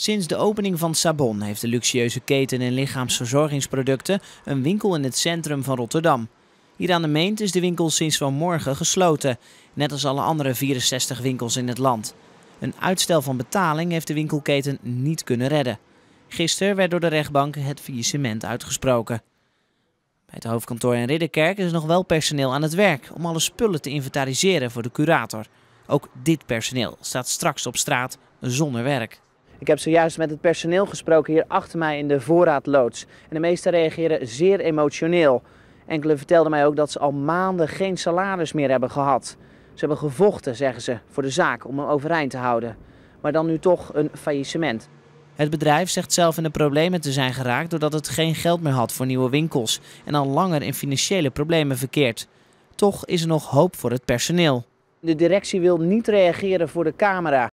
Sinds de opening van Sabon heeft de luxueuze keten en lichaamsverzorgingsproducten een winkel in het centrum van Rotterdam. Hier aan de Meent is de winkel sinds vanmorgen gesloten, net als alle andere 64 winkels in het land. Een uitstel van betaling heeft de winkelketen niet kunnen redden. Gisteren werd door de rechtbank het faillissement uitgesproken. Bij het hoofdkantoor in Ridderkerk is nog wel personeel aan het werk om alle spullen te inventariseren voor de curator. Ook dit personeel staat straks op straat zonder werk. Ik heb zojuist met het personeel gesproken hier achter mij in de voorraadloods. En de meesten reageren zeer emotioneel. Enkele vertelden mij ook dat ze al maanden geen salaris meer hebben gehad. Ze hebben gevochten, zeggen ze, voor de zaak om hem overeind te houden. Maar dan nu toch een faillissement. Het bedrijf zegt zelf in de problemen te zijn geraakt doordat het geen geld meer had voor nieuwe winkels en al langer in financiële problemen verkeert. Toch is er nog hoop voor het personeel. De directie wil niet reageren voor de camera.